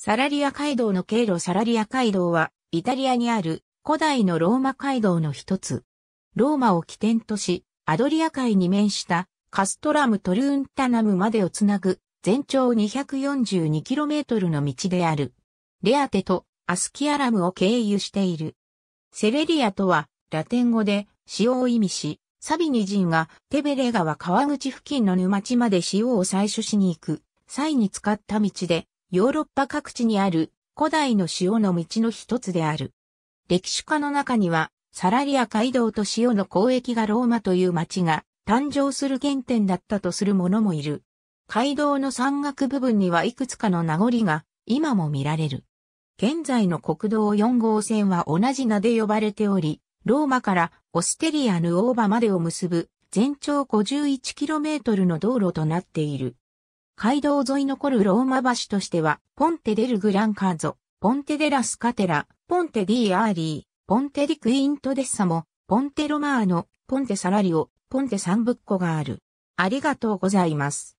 サラリア街道の経路サラリア街道は、イタリアにある古代のローマ街道の一つ。ローマを起点とし、アドリア海に面したカストラムトルーンタナムまでをつなぐ全長 242km の道である。レアテとアスキアラムを経由している。セレリアとはラテン語で塩を意味し、サビニ人がテベレ川川口付近の沼地まで塩を採取しに行く際に使った道で、ヨーロッパ各地にある古代の塩の道の一つである。歴史家の中には、サラリア街道と塩の交易がローマという町が誕生する原点だったとする者もいる。街道の山岳部分にはいくつかの名残が今も見られる。現在の国道4号線は同じ名で呼ばれており、ローマからオステリアヌオーバまでを結ぶ全長 51km の道路となっている。街道沿い残るローマ橋としては、ポンテデルグランカーゾ、ポンテデラスカテラ、ポンテディアーリー、ポンテディクイントデッサモ、ポンテロマーノ、ポンテサラリオ、ポンテサンブッコがある。ありがとうございます。